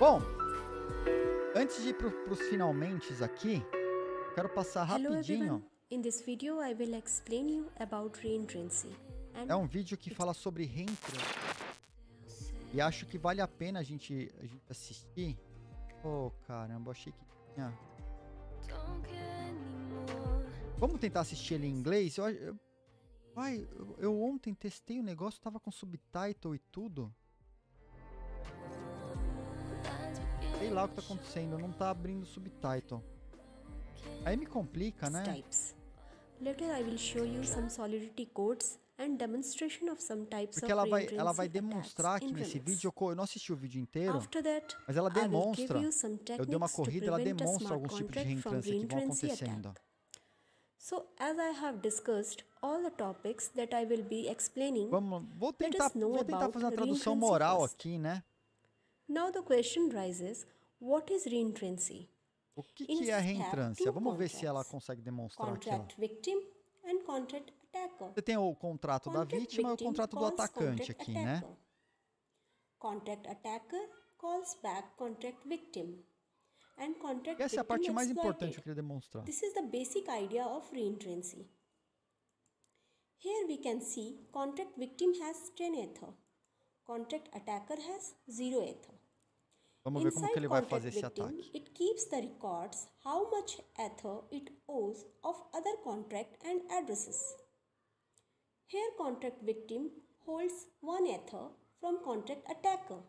Bom, antes de ir para os finalmente aqui, quero passar rapidinho. É um vídeo que fala sobre reentrância. E acho que vale a pena a gente, a gente assistir. Oh, caramba, achei que tinha. Vamos tentar assistir ele em inglês? Eu, eu, eu, eu ontem testei o negócio, tava com subtitle e tudo. Sei lá o que tá acontecendo, não tá abrindo subtitle. Aí me complica, né? Later I will show you some solidity codes and demonstration of some types Porque ela vai, ela vai demonstrar aqui nesse vídeo, eu não assisti o vídeo inteiro, that, mas ela demonstra, eu dei uma corrida, ela demonstra alguns tipos de reentrância que vão acontecendo. So, as I have discussed all the topics that I will be explaining, Vamos, vou tentar, vou tentar fazer uma tradução moral aqui, né? Now the question rises, what is reentrancy? O que, que é a reentrância? Vamos ver se ela consegue demonstrar aqui. Contract victim and contract attacker. Você tem o contrato contract da vítima e o contrato do atacante aqui, né? attacker. né? Contract attacker calls back contract victim. And contract Essa é a parte mais importante que eu queria demonstrar. This is the basic idea of reentrancy. Here we can see contract victim has 10 ether. Contract attacker has 0 ether. Vamos Inside ver como que ele vai fazer esse ataque. It keeps the records how much ether it owes of other contract and addresses. Here contract victim holds one ether from contract attacker.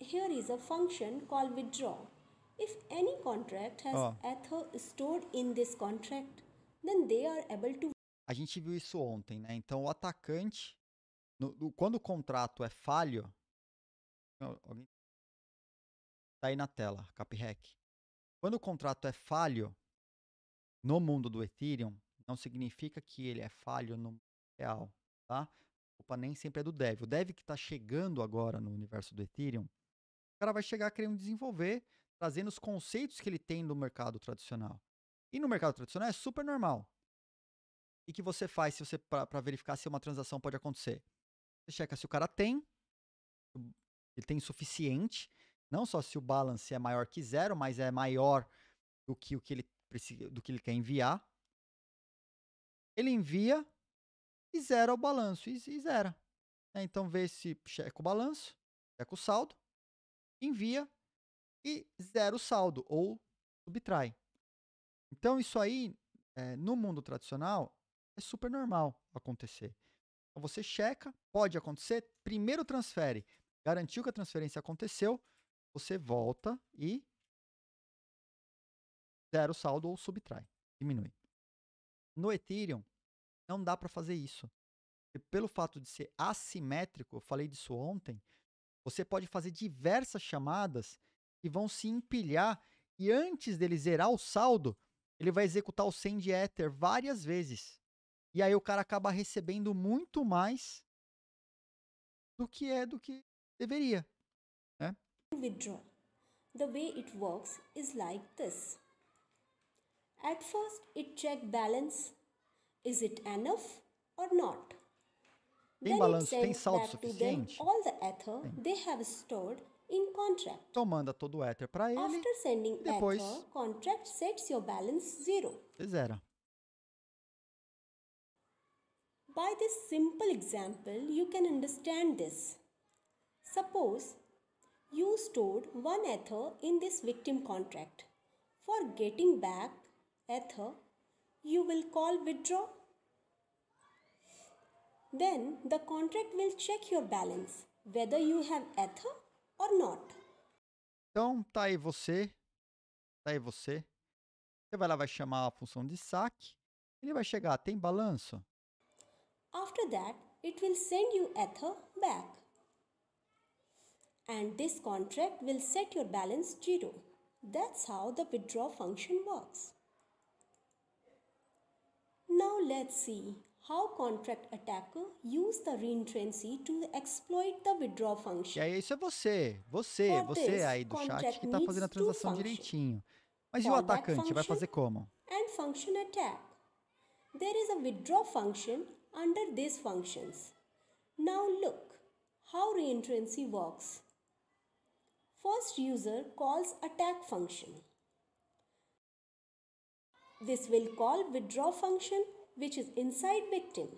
Here is a function called withdraw. If any contract has oh. ether stored in this contract, then they are able to A gente viu isso ontem, né? Então o atacante no, no, quando o contrato é falho, alguém tá aí na tela, CapRec. Quando o contrato é falho no mundo do Ethereum, não significa que ele é falho no real, tá? Opa, nem sempre é do dev. O dev que está chegando agora no universo do Ethereum, o cara vai chegar querendo desenvolver, trazendo os conceitos que ele tem do mercado tradicional. E no mercado tradicional é super normal. E que você faz se você para verificar se uma transação pode acontecer? Você checa se o cara tem, ele tem suficiente, não só se o balance é maior que zero, mas é maior do que o que ele precisa, do que ele quer enviar. Ele envia e zera o balanço e, e zera. É, então vê se checa o balanço, checa o saldo, envia e zera o saldo ou subtrai. Então isso aí é, no mundo tradicional é super normal acontecer. Então, você checa, pode acontecer, primeiro transfere, garantiu que a transferência aconteceu, você volta e zero saldo ou subtrai, diminui. No Ethereum, não dá para fazer isso. E pelo fato de ser assimétrico, eu falei disso ontem, você pode fazer diversas chamadas que vão se empilhar e antes dele zerar o saldo, ele vai executar o send ether várias vezes. E aí o cara acaba recebendo muito mais do que é do que Deveria. Né? Withdraw. The way it works is like this. At first, it check balance. Is it enough or not? Tem it sends back to Them, all the ether tem. they have stored in contract. Então manda todo o ether para ele. After sending depois, ether, contract sets your balance zero. Zero. By this simple example, you can understand this. Suppose you stored one ether in this victim contract. For getting back ether, you will call withdraw. Then the contract will check your balance, whether you have ether or not. Então, tá aí você. Tá aí você. Você vai lá, vai chamar a função de saque. Ele vai chegar, tem balanço? After that, it will send you ether back and this contract will set your balance 0. That's how the withdraw function works. Now let's see how contract attacker use the reentrancy to exploit the withdraw function. E aí, isso é você, você, For você this, aí do chat que tá fazendo a transação direitinho. Mas Call e o atacante vai fazer como? And function attack. There is a withdraw function under these functions. Now look how reentrancy works. First user calls attack function. This will call withdraw function which is inside victim.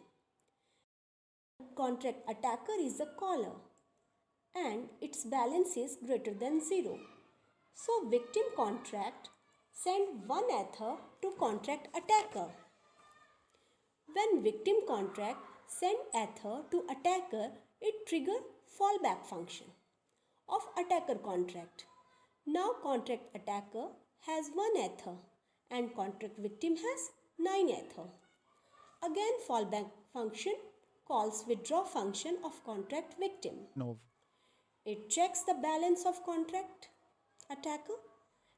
Contract attacker is the caller and its balance is greater than 0. So victim contract send one ether to contract attacker. When victim contract send ether to attacker, it trigger fallback function of attacker contract. Now contract attacker has 1 ether and contract victim has 9 ether. Again fallback function calls withdraw function of contract victim. No. It checks the balance of contract attacker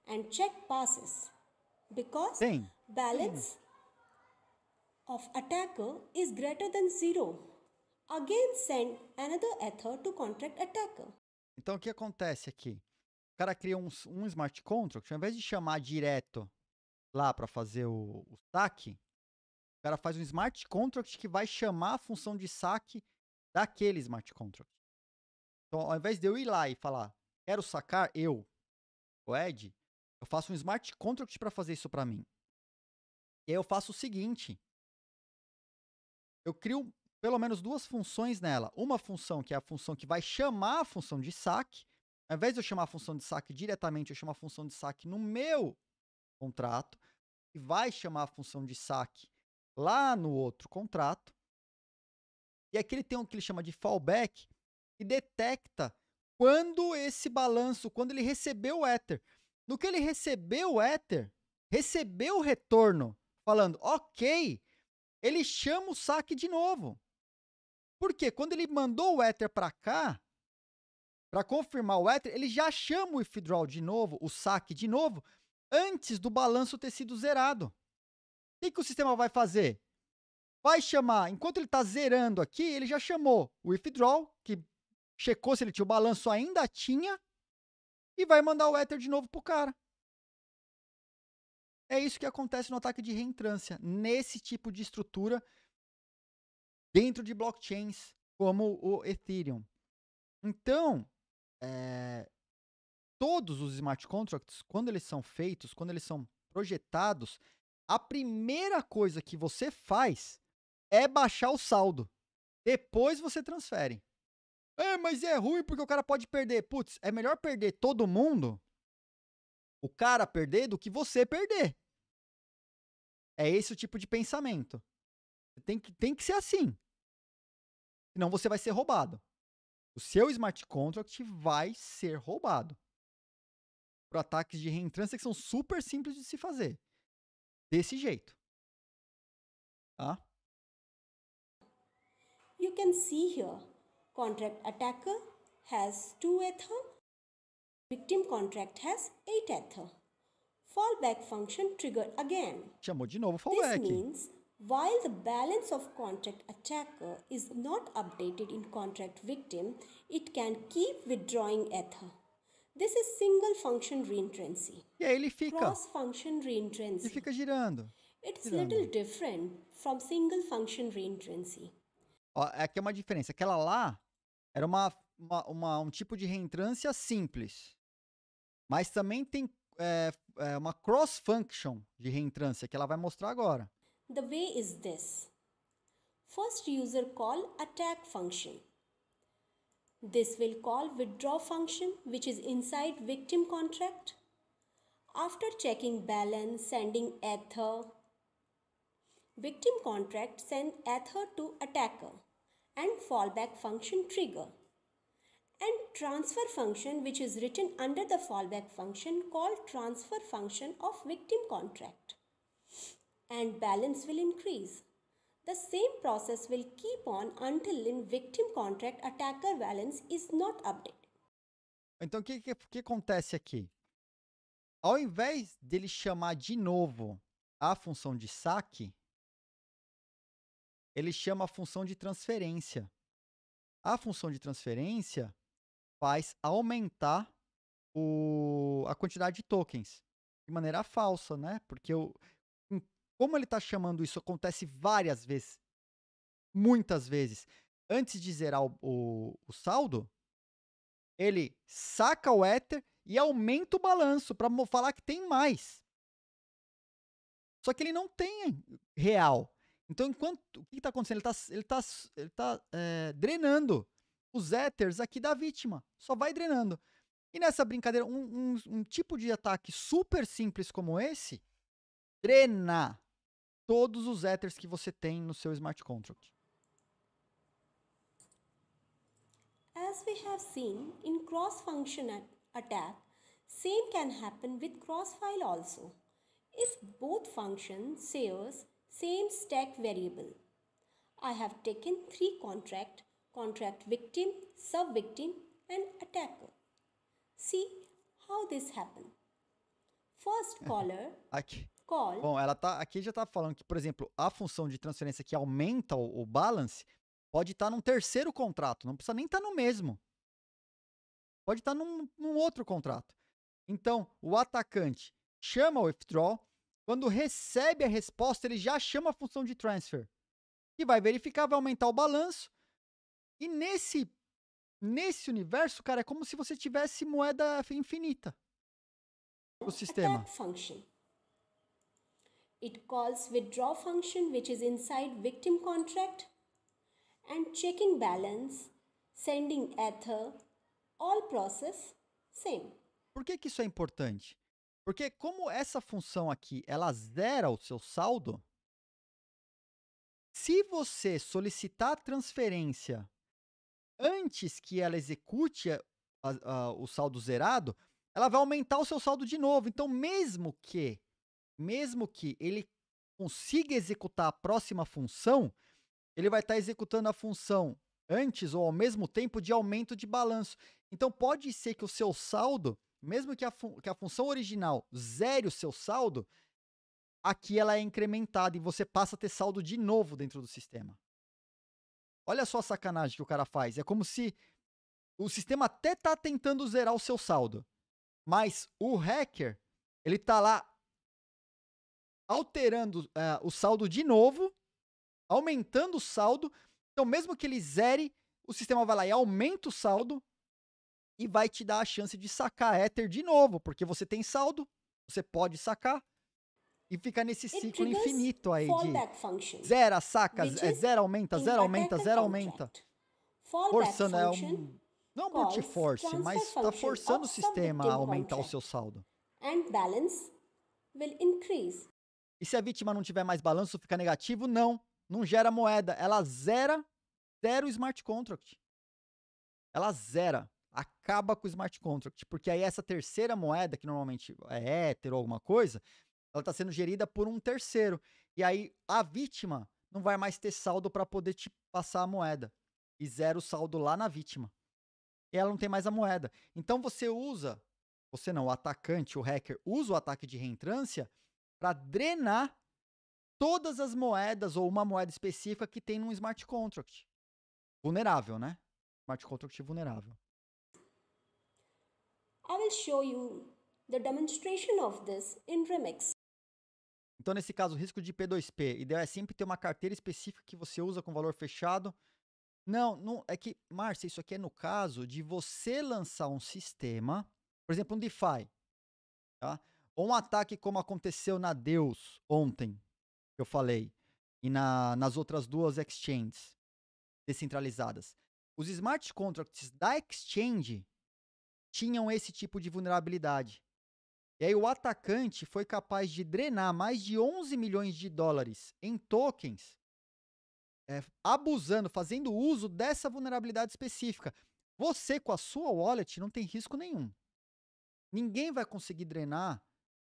and check passes because Dang. balance Dang. of attacker is greater than 0. Again send another ether to contract attacker. Então, o que acontece aqui? O cara cria um, um smart contract, ao invés de chamar direto lá para fazer o, o saque, o cara faz um smart contract que vai chamar a função de saque daquele smart contract. Então, ao invés de eu ir lá e falar, quero sacar, eu, o Ed, eu faço um smart contract para fazer isso para mim. E aí eu faço o seguinte: eu crio pelo menos duas funções nela. Uma função que é a função que vai chamar a função de saque. Ao invés de eu chamar a função de saque diretamente, eu chamo a função de saque no meu contrato. E vai chamar a função de saque lá no outro contrato. E aqui ele tem o que ele chama de fallback, que detecta quando esse balanço, quando ele recebeu o Ether. No que ele recebeu o Ether, recebeu o retorno, falando, ok, ele chama o saque de novo. Porque quando ele mandou o Ether para cá, para confirmar o Ether, ele já chama o withdrawal de novo, o saque de novo, antes do balanço ter sido zerado. O que, que o sistema vai fazer? Vai chamar, enquanto ele está zerando aqui, ele já chamou o withdrawal, que checou se ele tinha o balanço, ainda tinha, e vai mandar o Ether de novo para o cara. É isso que acontece no ataque de reentrância. Nesse tipo de estrutura, dentro de blockchains como o Ethereum. Então, é, todos os smart contracts, quando eles são feitos, quando eles são projetados, a primeira coisa que você faz é baixar o saldo. Depois você transfere. É, mas é ruim porque o cara pode perder. Putz, é melhor perder todo mundo, o cara perder, do que você perder. É esse o tipo de pensamento. Tem que, tem que ser assim. Senão você vai ser roubado. O seu smart contract vai ser roubado. Por ataques de reentrância que são super simples de se fazer. Desse jeito. Tá? You can see here contract attacker has 2 ether victim contract has 8 ether fallback function triggered again. Chamou de novo fallback. This means While the balance of contract attacker is not updated in contract victim, it can keep withdrawing ether. This is single function reentrancy. E aí ele fica. Cross function reentrancy. E fica girando. It's girando. little different from single function reentrancy. Ó, aqui é, é uma diferença. Aquela lá era uma, uma, uma um tipo de reentrância simples. Mas também tem é, é uma cross function de reentrância que ela vai mostrar agora. The way is this. First user call attack function. This will call withdraw function which is inside victim contract. After checking balance, sending ether, victim contract send ether to attacker and fallback function trigger and transfer function which is written under the fallback function called transfer function of victim contract. and balance will increase. The same process will keep on until in victim contract attacker balance is not updated. Então o que, que, que acontece aqui? Ao invés dele chamar de novo a função de saque, ele chama a função de transferência. A função de transferência faz aumentar o, a quantidade de tokens de maneira falsa, né? Porque eu, como ele está chamando isso, acontece várias vezes. Muitas vezes. Antes de zerar o, o, o saldo, ele saca o Ether e aumenta o balanço para falar que tem mais. Só que ele não tem real. Então, enquanto o que está acontecendo? Ele está ele tá, ele tá, é, drenando os ethers aqui da vítima. Só vai drenando. E nessa brincadeira, um, um, um tipo de ataque super simples como esse drena todos os ethers que você tem no seu smart contract. As we have seen in cross-function attack, same can happen with cross-file also. If both function shares same stack variable, I have taken three contract, contract victim, sub-victim and attacker. See how this happen. First caller. Okay. call. Bom, ela tá aqui já tá falando que, por exemplo, a função de transferência que aumenta o, o balance pode estar tá num terceiro contrato, não precisa nem estar tá no mesmo. Pode estar tá num, num outro contrato. Então, o atacante chama o withdraw, quando recebe a resposta, ele já chama a função de transfer, que vai verificar, vai aumentar o balanço. E nesse nesse universo, cara, é como se você tivesse moeda infinita o é sistema. function. It calls withdraw function which is inside victim contract and checking balance, sending ether, all process same. Por que, que isso é importante? Porque como essa função aqui, ela zera o seu saldo, se você solicitar a transferência antes que ela execute a, a, o saldo zerado, ela vai aumentar o seu saldo de novo. Então, mesmo que mesmo que ele consiga executar a próxima função, ele vai estar tá executando a função antes ou ao mesmo tempo de aumento de balanço. Então pode ser que o seu saldo, mesmo que a, que a função original zere o seu saldo, aqui ela é incrementada e você passa a ter saldo de novo dentro do sistema. Olha só a sacanagem que o cara faz. É como se o sistema até está tentando zerar o seu saldo, mas o hacker ele está lá alterando uh, o saldo de novo, aumentando o saldo. Então, mesmo que ele zere, o sistema vai lá e aumenta o saldo e vai te dar a chance de sacar Ether de novo, porque você tem saldo, você pode sacar e fica nesse ciclo infinito aí de zero, saca, é, zero aumenta, zero aumenta, zero aumenta. Forçando é um não brute é force, mas está forçando o sistema a aumentar o seu saldo. And balance will increase e se a vítima não tiver mais balanço, fica negativo? Não. Não gera moeda. Ela zera, zero smart contract. Ela zera. Acaba com o smart contract. Porque aí essa terceira moeda, que normalmente é éter ou alguma coisa, ela está sendo gerida por um terceiro. E aí a vítima não vai mais ter saldo para poder te passar a moeda. E zero saldo lá na vítima. E ela não tem mais a moeda. Então você usa, você não, o atacante, o hacker, usa o ataque de reentrância para drenar todas as moedas ou uma moeda específica que tem num smart contract. Vulnerável, né? Smart contract vulnerável. I will show you the demonstration of this in Remix. Então, nesse caso, o risco de P2P. Ideal é sempre ter uma carteira específica que você usa com valor fechado. Não, não é que, Márcia, isso aqui é no caso de você lançar um sistema, por exemplo, um DeFi. Tá? Ou um ataque como aconteceu na Deus ontem, que eu falei, e na, nas outras duas exchanges descentralizadas. Os smart contracts da exchange tinham esse tipo de vulnerabilidade. E aí o atacante foi capaz de drenar mais de 11 milhões de dólares em tokens, é, abusando, fazendo uso dessa vulnerabilidade específica. Você com a sua wallet não tem risco nenhum. Ninguém vai conseguir drenar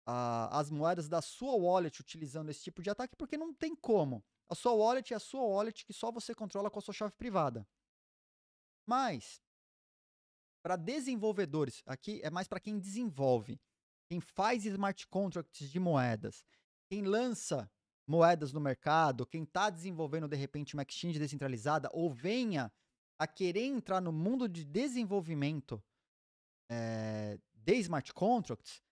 a, as moedas da sua wallet utilizando esse tipo de ataque, porque não tem como. A sua wallet é a sua wallet que só você controla com a sua chave privada. Mas, para desenvolvedores, aqui é mais para quem desenvolve, quem faz smart contracts de moedas, quem lança moedas no mercado, quem está desenvolvendo de repente uma exchange descentralizada ou venha a querer entrar no mundo de desenvolvimento é, de smart contracts,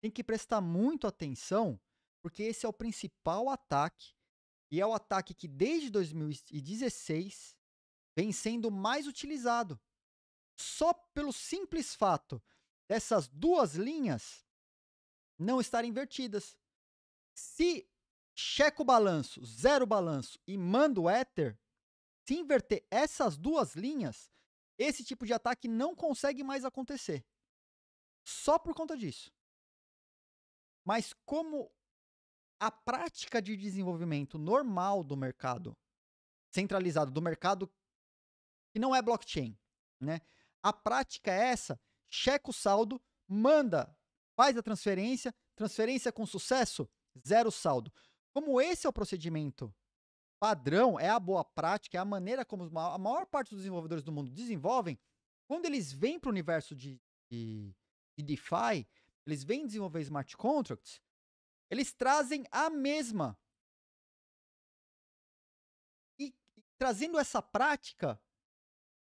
tem que prestar muito atenção, porque esse é o principal ataque e é o ataque que desde 2016 vem sendo mais utilizado. Só pelo simples fato dessas duas linhas não estarem invertidas. Se checo o balanço, zero balanço e mando o éter, se inverter essas duas linhas, esse tipo de ataque não consegue mais acontecer. Só por conta disso. Mas como a prática de desenvolvimento normal do mercado centralizado, do mercado que não é blockchain, né? A prática é essa: checa o saldo, manda, faz a transferência, transferência com sucesso, zero saldo. Como esse é o procedimento padrão, é a boa prática, é a maneira como a maior parte dos desenvolvedores do mundo desenvolvem, quando eles vêm para o universo de, de, de DeFi, eles vêm desenvolver smart contracts, eles trazem a mesma. E trazendo essa prática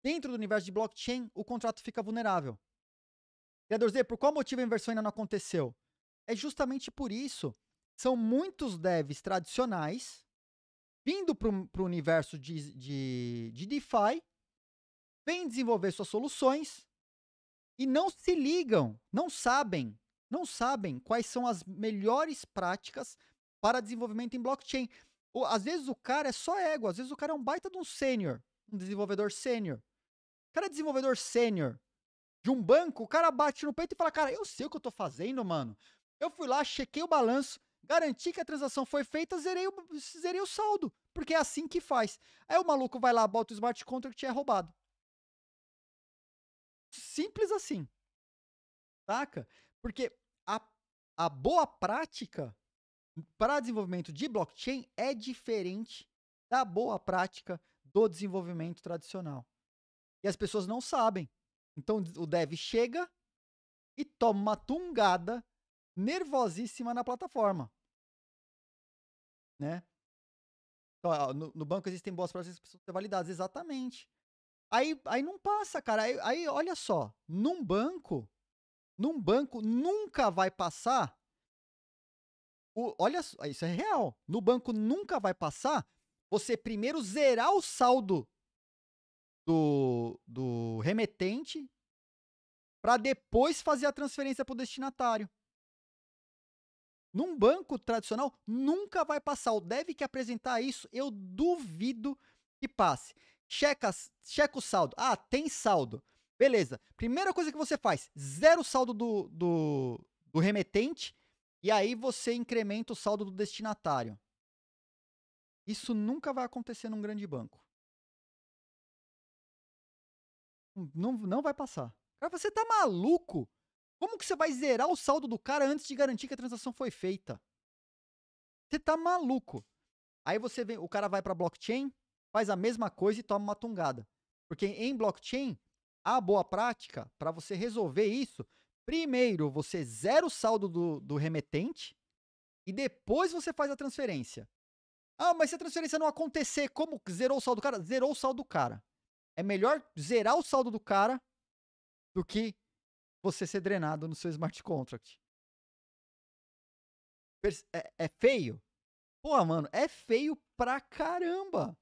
dentro do universo de blockchain, o contrato fica vulnerável. Criador Z, por qual motivo a inversão ainda não aconteceu? É justamente por isso. São muitos devs tradicionais vindo para o universo de, de, de DeFi, vêm desenvolver suas soluções e não se ligam, não sabem não sabem quais são as melhores práticas para desenvolvimento em blockchain. Ou, às vezes o cara é só ego, às vezes o cara é um baita de um sênior, um desenvolvedor sênior. O cara é desenvolvedor sênior de um banco, o cara bate no peito e fala: Cara, eu sei o que eu tô fazendo, mano. Eu fui lá, chequei o balanço, garanti que a transação foi feita, zerei o, zerei o saldo. Porque é assim que faz. Aí o maluco vai lá, bota o smart contract e é roubado. Simples assim. Saca? Porque a, a boa prática para desenvolvimento de blockchain é diferente da boa prática do desenvolvimento tradicional. E as pessoas não sabem. Então o dev chega e toma uma tungada nervosíssima na plataforma. Né? Então, no, no, banco existem boas práticas que precisam ser validadas, exatamente. Aí, aí não passa, cara. Aí, aí olha só, num banco num banco nunca vai passar. O, olha, isso é real. No banco nunca vai passar você primeiro zerar o saldo do, do remetente para depois fazer a transferência para o destinatário. Num banco tradicional, nunca vai passar. O deve que apresentar isso, eu duvido que passe. Checa, checa o saldo. Ah, tem saldo. Beleza. Primeira coisa que você faz, zero saldo do, do, do remetente e aí você incrementa o saldo do destinatário. Isso nunca vai acontecer num grande banco. Não, não vai passar. Cara, você tá maluco? Como que você vai zerar o saldo do cara antes de garantir que a transação foi feita? Você tá maluco. Aí você vem, o cara vai para blockchain, faz a mesma coisa e toma uma tungada. Porque em blockchain, a boa prática para você resolver isso, primeiro você zera o saldo do, do remetente e depois você faz a transferência. Ah, mas se a transferência não acontecer, como zerou o saldo do cara? Zerou o saldo do cara. É melhor zerar o saldo do cara do que você ser drenado no seu smart contract. É, é feio? Pô, mano, é feio pra caramba.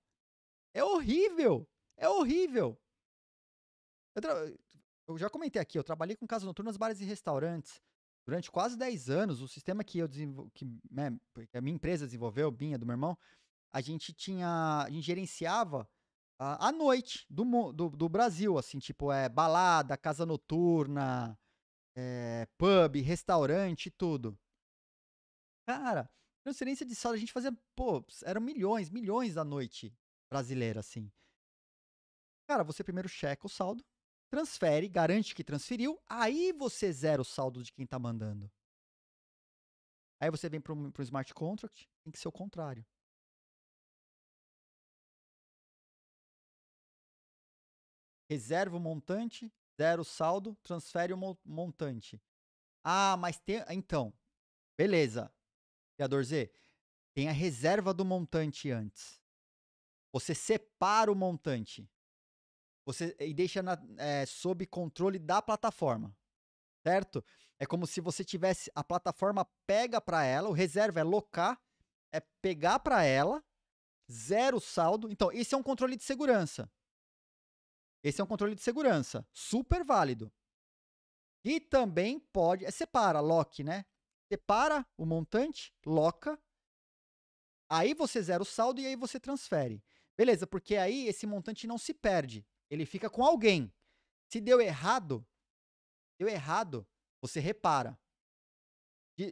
É horrível. É horrível. Eu, tra... eu já comentei aqui, eu trabalhei com casas noturnas, bares e restaurantes. Durante quase 10 anos, o sistema que eu né, que, a minha empresa desenvolveu, Binha, do meu irmão, a gente tinha. A gente gerenciava a, noite do, do, do, Brasil, assim, tipo, é balada, casa noturna, é, pub, restaurante, tudo. Cara, transferência de sala, a gente fazia, pô, eram milhões, milhões da noite brasileira, assim. Cara, você primeiro checa o saldo, transfere, garante que transferiu, aí você zera o saldo de quem está mandando. Aí você vem para o smart contract, tem que ser o contrário. Reserva o montante, zero o saldo, transfere o montante. Ah, mas tem. Então, beleza. Criador Z, tem a reserva do montante antes. Você separa o montante você eh, e deixa na, é, sob controle da plataforma, certo? É como se você tivesse a plataforma pega para ela, o reserva é locar, é pegar para ela, zero saldo. Então, esse é um controle de segurança. Esse é um controle de segurança, super válido. E também pode, é separa, lock, né? Separa o montante, loca, aí você zera o saldo e aí você transfere. Beleza, porque aí esse montante não se perde. Ele fica com alguém. Se deu errado, deu errado, você repara.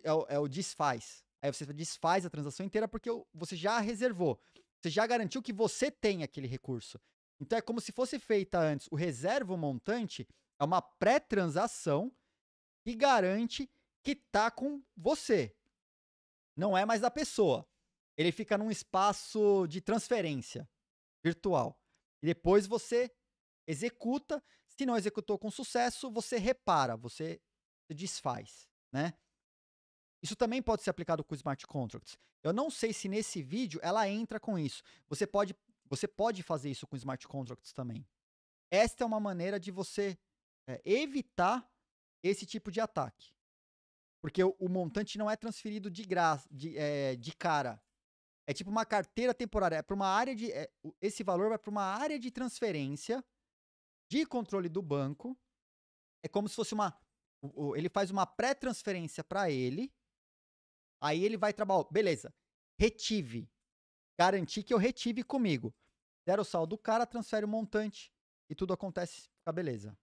É o, é o desfaz. Aí você desfaz a transação inteira porque você já reservou. Você já garantiu que você tem aquele recurso. Então é como se fosse feita antes. O reserva montante é uma pré-transação que garante que tá com você. Não é mais da pessoa. Ele fica num espaço de transferência virtual. E depois você executa. Se não executou com sucesso, você repara, você desfaz, né? Isso também pode ser aplicado com smart contracts. Eu não sei se nesse vídeo ela entra com isso. Você pode, você pode fazer isso com smart contracts também. Esta é uma maneira de você é, evitar esse tipo de ataque. Porque o, o montante não é transferido de graça, de, é, de cara. É tipo uma carteira temporária. É para uma área de. É, esse valor vai para uma área de transferência de controle do banco. É como se fosse uma. Ele faz uma pré-transferência para ele. Aí ele vai trabalhar. Beleza. Retive. Garantir que eu retive comigo. Zero saldo do cara, transfere o montante. E tudo acontece. Fica beleza.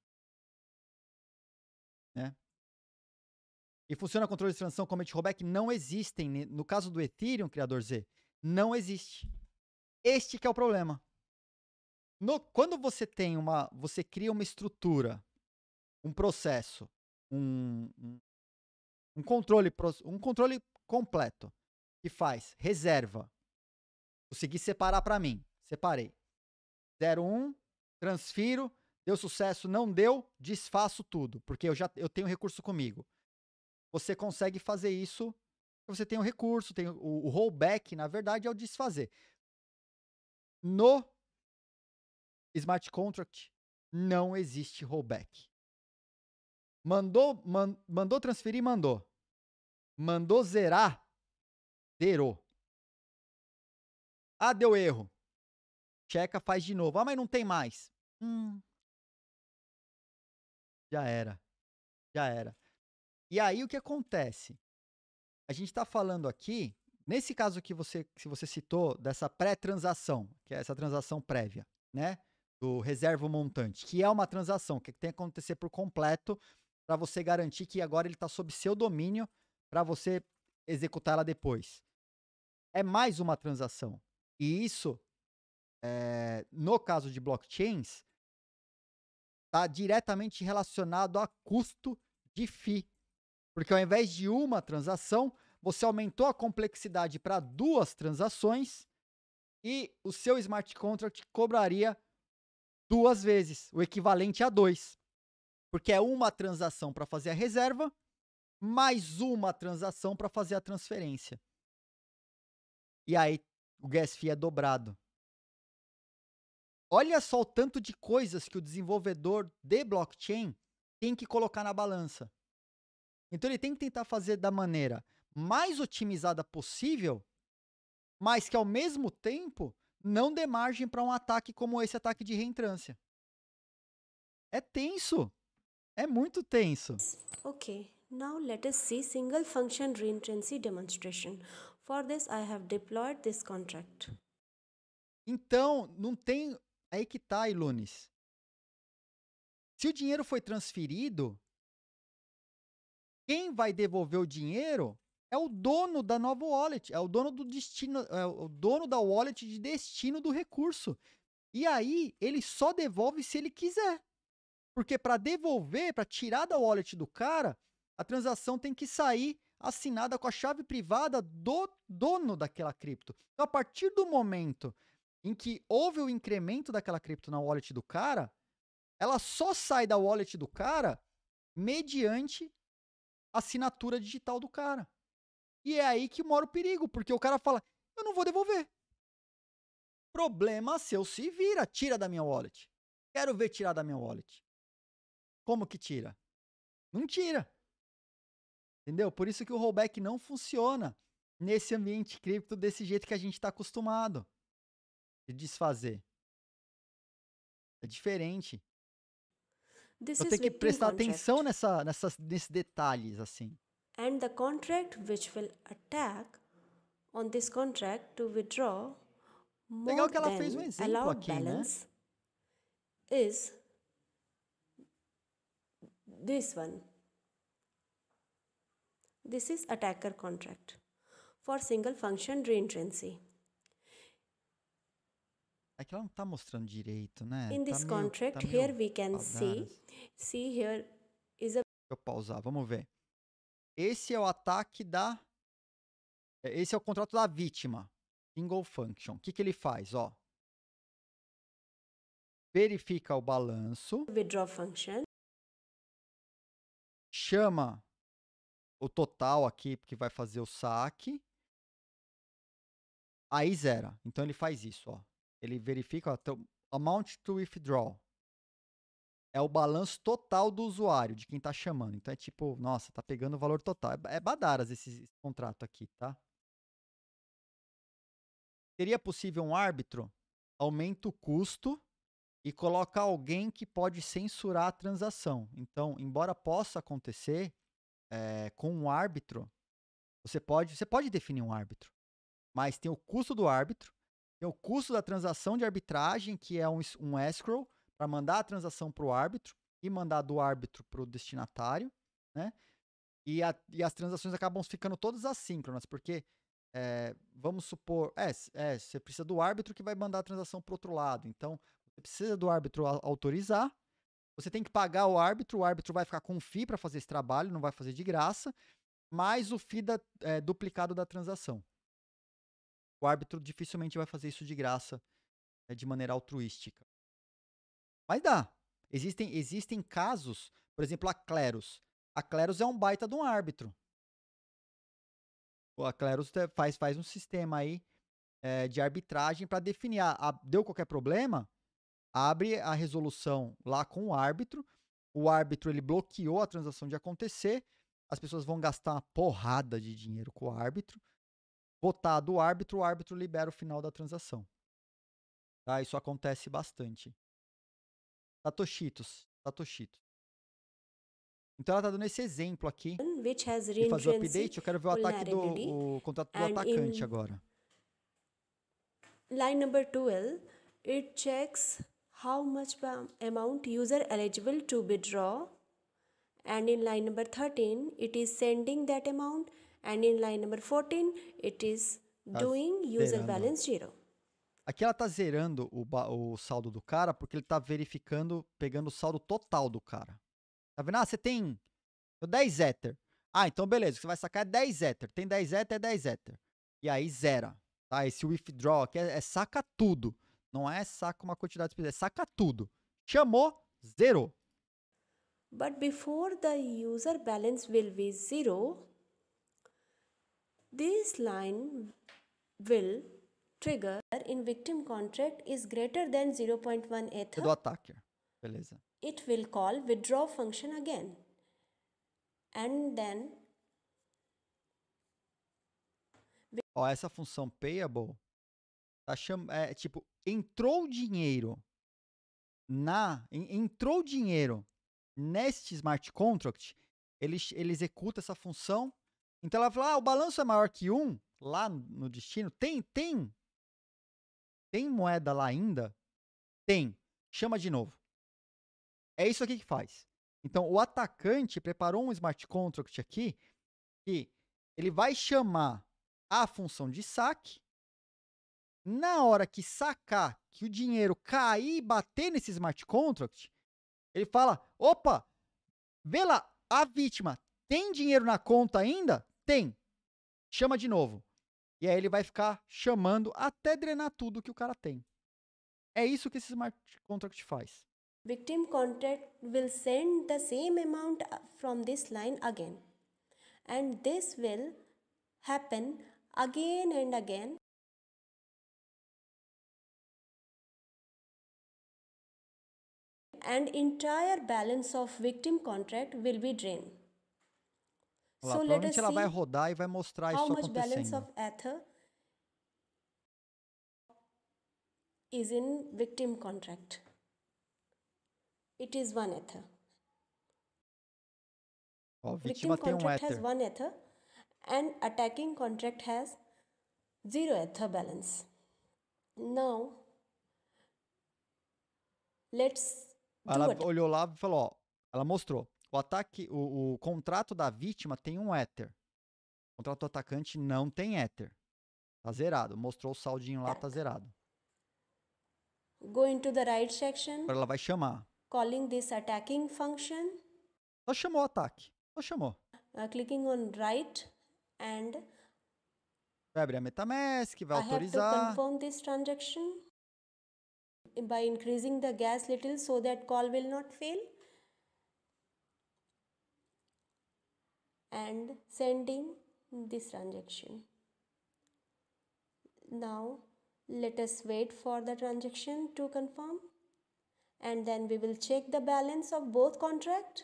Né? E funciona controle de transação, commit rollback? Não existem. No caso do Ethereum, criador Z, não existe. Este que é o problema. No, quando você tem uma. Você cria uma estrutura, um processo, um, um, um controle, um controle completo que faz reserva. Consegui separar para mim. Separei. 01, transfiro, deu sucesso, não deu, desfaço tudo, porque eu já eu tenho recurso comigo. Você consegue fazer isso, você tem o recurso, tem o, o rollback, na verdade, é o desfazer. No smart contract, não existe rollback. Mandou, man, mandou transferir, mandou. Mandou zerar, zerou. Ah, deu erro. Checa, faz de novo. Ah, mas não tem mais. Hum. Já era. Já era. E aí o que acontece? A gente está falando aqui, nesse caso que você, que você citou, dessa pré-transação, que é essa transação prévia, né? do reserva montante, que é uma transação que tem que acontecer por completo para você garantir que agora ele está sob seu domínio para você executar ela depois. É mais uma transação. E isso, é, no caso de blockchains, está diretamente relacionado a custo de FII. Porque ao invés de uma transação, você aumentou a complexidade para duas transações e o seu smart contract cobraria duas vezes, o equivalente a dois. Porque é uma transação para fazer a reserva, mais uma transação para fazer a transferência. E aí o gas fee é dobrado. Olha só o tanto de coisas que o desenvolvedor de blockchain tem que colocar na balança. Então ele tem que tentar fazer da maneira mais otimizada possível, mas que ao mesmo tempo não dê margem para um ataque como esse ataque de reentrância. É tenso. É muito tenso. Ok, now let us see single function reentrancy demonstration. For this I have deployed this contract. Então, não tem é aí que tá, Ilunes. Se o dinheiro foi transferido, quem vai devolver o dinheiro é o dono da nova wallet, é o dono do destino, é o dono da wallet de destino do recurso. E aí ele só devolve se ele quiser. Porque para devolver, para tirar da wallet do cara, a transação tem que sair assinada com a chave privada do dono daquela cripto. Então a partir do momento em que houve o incremento daquela cripto na wallet do cara, ela só sai da wallet do cara mediante assinatura digital do cara. E é aí que mora o perigo, porque o cara fala: eu não vou devolver. Problema seu, se vira, tira da minha wallet. Quero ver tirar da minha wallet. Como que tira? Não tira. Entendeu? Por isso que o rollback não funciona nesse ambiente cripto desse jeito que a gente está acostumado de desfazer. É diferente. eu tenho que prestar atenção nessa, nesses detalhes, assim. and the contract which will attack on this contract to withdraw more than allowed eh? balance is this one. This is attacker contract for single function reentrancy. É que ela não está mostrando direito, né? In tá this meio, contract, tá here we can see, see here is a... Vou pausar, vamos ver. Esse é o ataque da. É, esse é o contrato da vítima. Single function. O que, que ele faz? Ó. Verifica o balanço. Withdraw function. Chama o total aqui, porque vai fazer o saque. Aí zera. Então ele faz isso, ó. Ele verifica ó, então, amount to withdraw é o balanço total do usuário, de quem está chamando. Então é tipo, nossa, tá pegando o valor total. É, é badaras esse, esse contrato aqui, tá? Seria possível um árbitro? Aumenta o custo e coloca alguém que pode censurar a transação. Então, embora possa acontecer é, com um árbitro, você pode, você pode definir um árbitro, mas tem o custo do árbitro, tem o custo da transação de arbitragem, que é um, um escrow, para mandar a transação para o árbitro e mandar do árbitro para o destinatário, né? E, a, e, as transações acabam ficando todas assíncronas, porque é, vamos supor, é, é, você precisa do árbitro que vai mandar a transação para outro lado. Então, você precisa do árbitro a, autorizar, você tem que pagar o árbitro, o árbitro vai ficar com o FII para fazer esse trabalho, não vai fazer de graça, mais o FII da, é, duplicado da transação. O árbitro dificilmente vai fazer isso de graça, é, de maneira altruística. Mas dá. Existem, existem casos, por exemplo, a Cleros. A Cleros é um baita de um árbitro. A Cleros faz, faz um sistema aí é, de arbitragem para definir. Ah, a, deu qualquer problema, abre a resolução lá com o árbitro. O árbitro ele bloqueou a transação de acontecer. As pessoas vão gastar uma porrada de dinheiro com o árbitro. Votado o árbitro, o árbitro libera o final da transação. Tá? Isso acontece bastante. Satoshitos. Satoshitos. Então ela tá dando esse exemplo aqui. De fazer o update, eu quero ver o ataque do o contrato do atacante agora. Line number 12, it checks how much amount user eligible to withdraw and in line number 13 it is sending that amount and in line number 14 it is doing user balance zero. Aqui ela tá zerando o, o saldo do cara, porque ele tá verificando, pegando o saldo total do cara. Tá vendo? Ah, você tem 10 então Ether. Ah, então beleza, O que você vai sacar é 10 Ether. Tem 10 Ether, é 10 Ether. E aí zera. Tá? Esse withdraw aqui é, é saca tudo. Não é saca uma quantidade específica, é saca tudo. Chamou, zerou. But before the user balance will be zero, this line will trigger in victim contract is greater than 0.1 ether, do attacker Beleza. it will call withdraw function again. And then Ó, essa função payable tá cham... é tipo entrou dinheiro na entrou dinheiro neste smart contract, ele, ele executa essa função. Então ela fala, ah, o balanço é maior que um lá no destino, tem tem tem moeda lá ainda? Tem. Chama de novo. É isso aqui que faz. Então, o atacante preparou um smart contract aqui que ele vai chamar a função de saque. Na hora que sacar, que o dinheiro cair e bater nesse smart contract, ele fala: opa, vê lá, a vítima tem dinheiro na conta ainda? Tem. Chama de novo. E aí ele vai ficar chamando até drenar tudo que o cara tem. É isso que esse smart contract faz. Victim contract will send the same amount uh, from this line again. And this will happen again and again. And entire balance of victim contract will be drained. lá, so provavelmente ela vai rodar e vai mostrar isso acontecendo. is in victim contract. It is one ether. Oh, victim um contract um has one ether and attacking contract has zero ether balance. Now, let's do ela olhou lá e falou, ó, ela mostrou. O ataque, o, o contrato da vítima tem um ether O contrato do atacante não tem ether Tá zerado. Mostrou o saldinho lá, tá zerado. the right section. Agora ela vai chamar. Calling this attacking function. Ela chamou o ataque. Ela chamou. Uh, clicking on right and Vai abrir a MetaMask, vai I autorizar. Have to confirm this transaction by increasing the gas little so that call will not fail. and sending this transaction. Now let us wait for the transaction to confirm and then we will check the balance of both contract.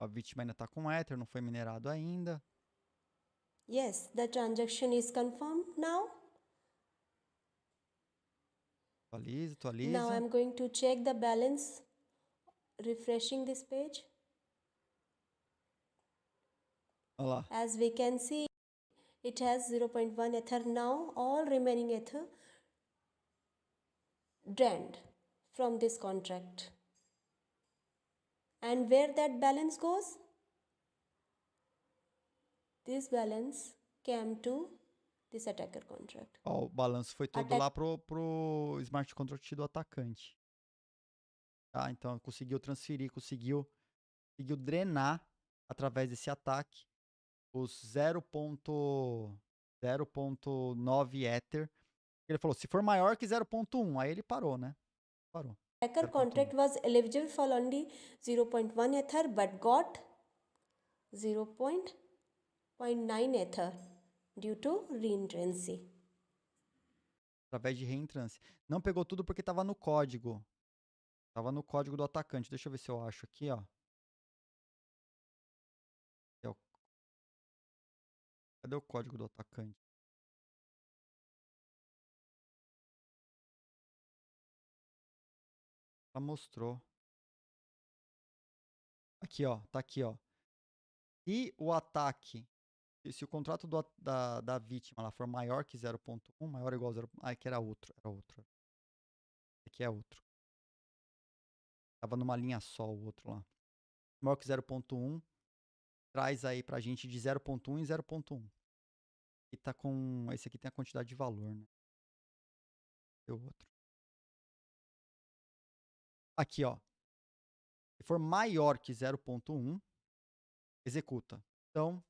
A vítima ainda está com Ether, um não foi minerado ainda. Yes, the transaction is confirmed now. Atualiza, atualiza. Now I'm going to check the balance. Refreshing this page. As we can see, it has 0.1 ether now. All remaining ether drained from this contract. And where that balance goes? This balance came to desse attacker contract. Ó, o balanço foi todo Até... lá pro, pro smart contract do atacante. Tá, então conseguiu transferir, conseguiu, conseguiu drenar através desse ataque os 0.9 Ether. Ele falou, se for maior que 0.1, aí ele parou, né? Parou. Hacker contract was eligible for only 0.1 Ether, but got 0.9 Ether due to reentrance. Através de reentrance. Não pegou tudo porque estava no código. Estava no código do atacante. Deixa eu ver se eu acho aqui, ó. É cadê o código do atacante? Ela mostrou. Aqui, ó. Tá aqui, ó. e o ataque se o contrato do, da, da vítima lá for maior que 0.1, maior ou igual a 0. Ah, é que era outro, era outro. Aqui é, é outro. Tava numa linha só o outro lá. Maior que 0.1, traz aí pra gente de 0.1 em 0.1. E tá com. Esse aqui tem a quantidade de valor, né? E o outro. Aqui, ó. Se for maior que 0.1, executa. Então,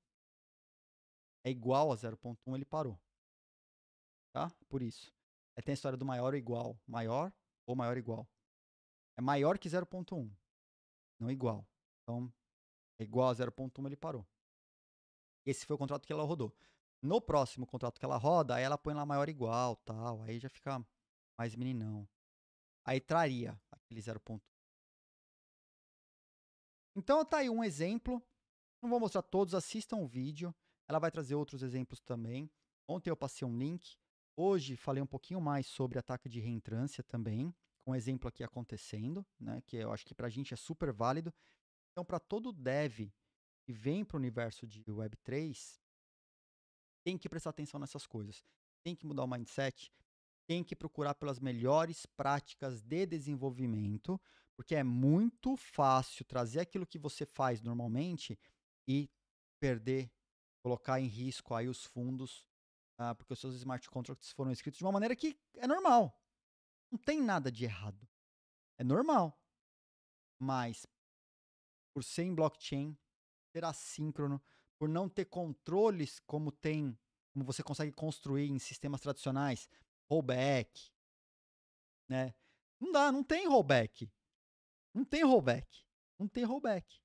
é igual a 0.1, ele parou. Tá? Por isso. é tem a história do maior ou igual. Maior ou maior ou igual. É maior que 0.1. Não igual. Então, é igual a 0.1, ele parou. Esse foi o contrato que ela rodou. No próximo contrato que ela roda, aí ela põe lá maior ou igual, tal. Aí já fica mais meninão. Aí traria aquele 0.1. Então tá aí um exemplo. Não vou mostrar todos, assistam o vídeo. Ela vai trazer outros exemplos também. Ontem eu passei um link. Hoje falei um pouquinho mais sobre ataque de reentrância também, com um exemplo aqui acontecendo, né? Que eu acho que para a gente é super válido. Então, para todo dev que vem para o universo de Web3, tem que prestar atenção nessas coisas. Tem que mudar o mindset, tem que procurar pelas melhores práticas de desenvolvimento, porque é muito fácil trazer aquilo que você faz normalmente e perder colocar em risco aí os fundos, ah, porque os seus smart contracts foram escritos de uma maneira que é normal. Não tem nada de errado. É normal. Mas por ser em blockchain, ser assíncrono, por não ter controles como tem, como você consegue construir em sistemas tradicionais, rollback, né? Não dá, não tem rollback. Não tem rollback. Não tem rollback.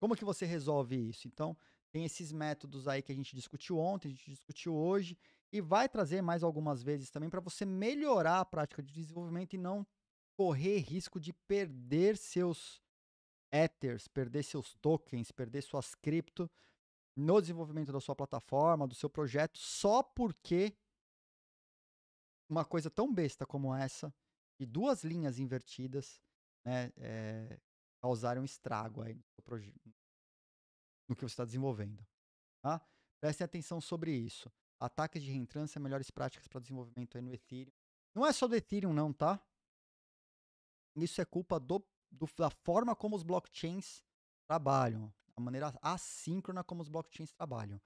Como que você resolve isso? Então, tem esses métodos aí que a gente discutiu ontem, a gente discutiu hoje e vai trazer mais algumas vezes também para você melhorar a prática de desenvolvimento e não correr risco de perder seus ethers, perder seus tokens, perder suas cripto no desenvolvimento da sua plataforma, do seu projeto, só porque uma coisa tão besta como essa e duas linhas invertidas né, é, causaram estrago aí no seu, no que você está desenvolvendo. Tá? Prestem atenção sobre isso. Ataques de reentrância, é melhores práticas para desenvolvimento aí no Ethereum. Não é só do Ethereum, não, tá? Isso é culpa do, do, da forma como os blockchains trabalham, a maneira assíncrona como os blockchains trabalham.